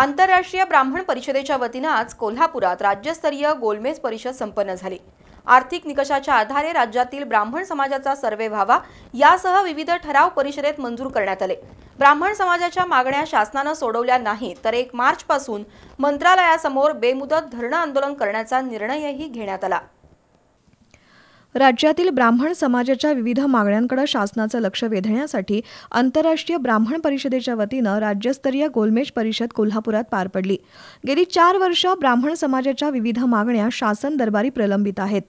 आंतरराष्ट्रीय ब्राह्मण परिषदेच्या वतीनं आज कोल्हापुरात राज्यस्तरीय गोलमेज परिषद संपन्न झाली आर्थिक निकषाच्या आधारे राज्यातील ब्राह्मण समाजाचा सर्वे व्हावा यासह विविध ठराव परिषदेत मंजूर करण्यात आले ब्राह्मण समाजाच्या मागण्या शासनानं सोडवल्या नाहीत तर एक मार्चपासून मंत्रालयासमोर बेमुदत धरणं आंदोलन करण्याचा निर्णयही घेण्यात आला राज्यातील ब्राह्मण समाजाच्या विविध मागण्यांकडे शासनाचं लक्ष वेधण्यासाठी आंतरराष्ट्रीय ब्राह्मण परिषदेच्या वतीनं राज्यस्तरीय गोलमेज परिषद कोल्हापुरात पार पडली गेली चार वर्ष ब्राह्मण समाजाच्या विविध मागण्या शासन दरबारी प्रलंबित आहेत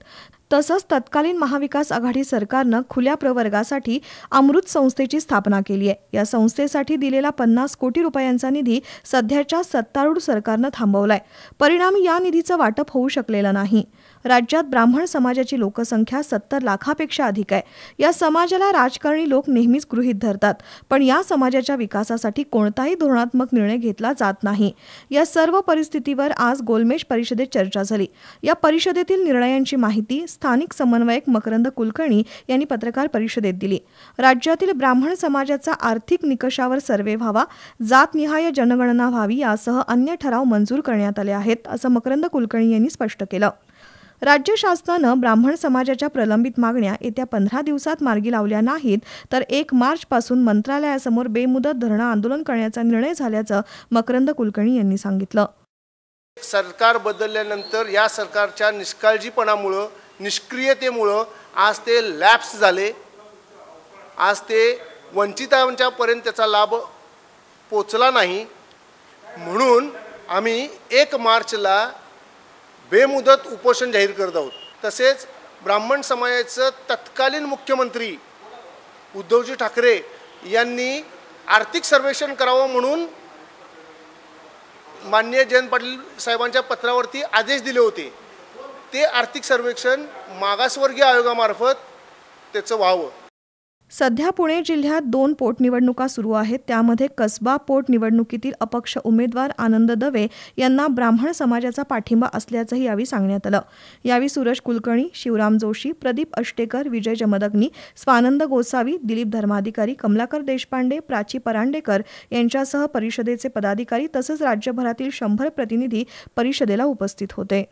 तसंच तत्कालीन महाविकास आघाडी सरकारनं खुल्या प्रवर्गासाठी अमृत संस्थेची स्थापना केली आहे या संस्थेसाठी दिलेला पन्नास कोटी रुपयांचा निधी सध्याच्या सत्तारूढ सरकारनं थांबवलाय परिणामी या निधीचं वाटप होऊ शकलेलं नाही राज्यात ब्राह्मण समाजाची लोकसंख्या सत्तर लाखापेक्षा अधिक आहे या समाजाला राजकारणी लोक नेहमीच गृहीत धरतात पण या समाजाच्या विकासासाठी कोणताही धोरणात्मक निर्णय घेतला जात नाही या सर्व परिस्थितीवर आज गोलमेज परिषदेत चर्चा झाली या परिषदेतील निर्णयांची माहिती स्थानिक समन्वयक मकरंद कुलकर्णी यांनी पत्रकार परिषदेत दिली राज्यातील ब्राह्मण समाजाचा आर्थिक निकषावर सर्वे व्हावा जातनिहाय जनगणना व्हावी यासह अन्य ठराव मंजूर करण्यात आले आहेत असं मकरंद कुलकर्णी यांनी स्पष्ट केलं राज्य शासनानं ब्राह्मण समाजाच्या प्रलंबित मागण्या येत्या पंधरा दिवसात मार्गी लावल्या नाहीत तर एक मार्चपासून मंत्रालयासमोर बेमुदत धरणं आंदोलन करण्याचा निर्णय झाल्याचं मकरंद कुलकर्णी यांनी सांगितलं सरकार बदलल्यानंतर या सरकारच्या निष्काळजीपणामुळं निष्क्रियतेमुळं आज ते लॅप्स झाले आज ते वंचितांच्यापर्यंत त्याचा लाभ पोचला नाही म्हणून आम्ही एक मार्चला बेमुदत उपोषण जाहीर करत आहोत तसेच ब्राह्मण समाजाचं तत्कालीन मुख्यमंत्री उद्धवजी ठाकरे यांनी आर्थिक सर्वेक्षण करावं म्हणून माननीय जयंत पाटील साहेबांच्या पत्रावरती आदेश दिले होते ते आर्थिक सर्वेक्षण मागासवर्गीय आयोगामार्फत त्याचं व्हावं सध्या पुणे जिल्ह्यात दोन पोटनिवडणुका सुरू आहेत त्यामध्ये कसबा पोटनिवडणुकीतील अपक्ष उमेदवार आनंद दवे यांना ब्राह्मण समाजाचा पाठिंबा असल्याचंही यावेळी सांगण्यात आलं यावेळी सूरज कुलकर्णी शिवराम जोशी प्रदीप अष्टेकर विजय जमदग्नी स्वानंद गोसावी दिलीप धर्माधिकारी कमलाकर देशपांडे प्राची परांडेकर यांच्यासह परिषदेचे पदाधिकारी तसंच राज्यभरातील शंभर प्रतिनिधी परिषदेला उपस्थित होते